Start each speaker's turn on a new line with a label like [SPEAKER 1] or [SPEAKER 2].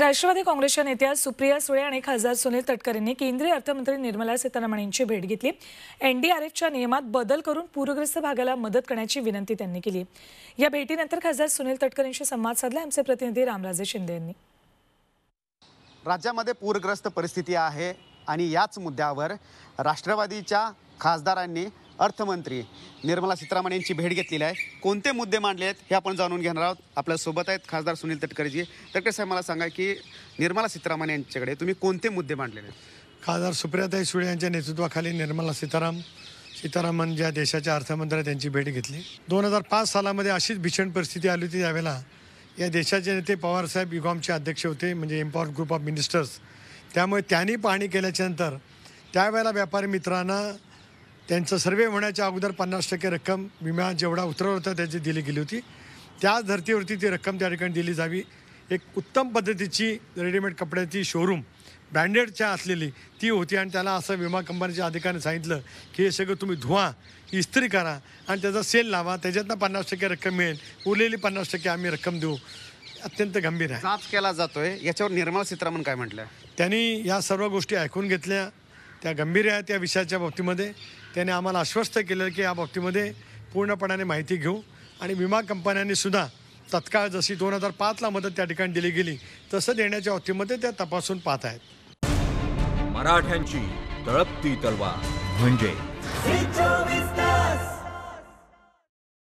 [SPEAKER 1] राष्ट्रवादी काँग्रेसच्या नेत्या सुप्रिया सुळे आणि खासदार सुनील यांनी केंद्रीय अर्थमंत्री निर्मला सीतारामन यांची भेट घेतली एनडीआरएफच्या नियमात बदल करून पूरग्रस्त भागाला मदत करण्याची विनंती त्यांनी केली या भेटीनंतर खासदार सुनील तटकरेंशी संवाद साधला आमचे प्रतिनिधी रामराजे शिंदे यांनी
[SPEAKER 2] राज्यामध्ये पूरग्रस्त परिस्थिती आहे आणि याच मुद्द्यावर राष्ट्रवादीच्या खासदारांनी अर्थमंत्री निर्मला सीतारामन यांची भेट घेतलेली आहे कोणते मुद्दे मांडले आहेत हे आपण जाणून घेणार आहोत आपल्या सोबत आहेत खासदार सुनील तटकरेजी तटकरे साहेब मला सांगा की निर्मला सीतारामन यांच्याकडे तुम्ही कोणते मुद्दे मांडलेले आहेत
[SPEAKER 3] खासदार सुप्रियाताई सुळे यांच्या नेतृत्वाखाली निर्मला सीताराम सीतारामन ज्या देशाच्या अर्थमंत्र्या त्यांची भेट घेतली दोन हजार पाच सालामध्ये अशीच भीषण परिस्थिती आली होती त्यावेळेला या देशाचे नेते पवारसाहेब युगॉमचे अध्यक्ष होते म्हणजे इम्पॉवर ग्रुप ऑफ मिनिस्टर्स त्यामुळे त्यांनी पाहणी केल्याच्यानंतर त्यावेळेला व्यापारी मित्रांना त्यांचं सर्वे होण्याच्या अगोदर पन्नास टक्के रक्कम विमा जेवढा उतरवला होता त्याची दिली गेली होती त्याच धर्तीवरती ती रक्कम त्या ठिकाणी दिली जावी एक उत्तम पद्धतीची रेडीमेड कपड्याची शोरूम ब्रँडेडच्या असलेली ती होती आणि त्याला असं विमा कंपनीच्या अधिकाऱ्याने सांगितलं की हे सगळं तुम्ही धुवा इस्त्री करा आणि त्याचा सेल लावा त्याच्यातनं पन्नास टक्के रक्कम मिळेल उरलेली पन्नास टक्के आम्ही रक्कम देऊ अत्यंत गंभीर आहे
[SPEAKER 2] केला जातोय याच्यावर निर्मला सीतारामन काय म्हटलं
[SPEAKER 3] त्यांनी या सर्व गोष्टी ऐकून घेतल्या त्या गंभीर आहेत त्या विषयाच्या बाबतीमध्ये त्याने आम्हाला आश्वस्त केलं की या बाबतीमध्ये पूर्णपणाने माहिती घेऊ आणि विमा कंपन्यांनीसुद्धा तत्काळ जशी दोन हजार पाचला मदत त्या ठिकाणी दिली गेली तसं देण्याच्या बाबतीमध्ये त्या तपासून पाहत आहेत
[SPEAKER 2] मराठ्यांची तळपती तलवार म्हणजे